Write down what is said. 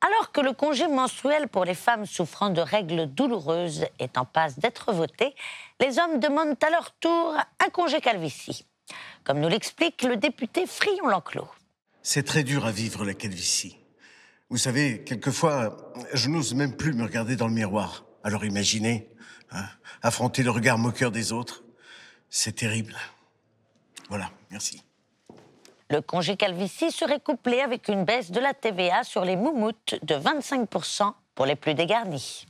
Alors que le congé mensuel pour les femmes souffrant de règles douloureuses est en passe d'être voté, les hommes demandent à leur tour un congé calvitie. Comme nous l'explique le député Frion l'enclos C'est très dur à vivre la calvitie. Vous savez, quelquefois, je n'ose même plus me regarder dans le miroir. Alors imaginez, hein, affronter le regard moqueur des autres, c'est terrible. Voilà, merci. Le congé calvitie serait couplé avec une baisse de la TVA sur les moumoutes de 25% pour les plus dégarnis.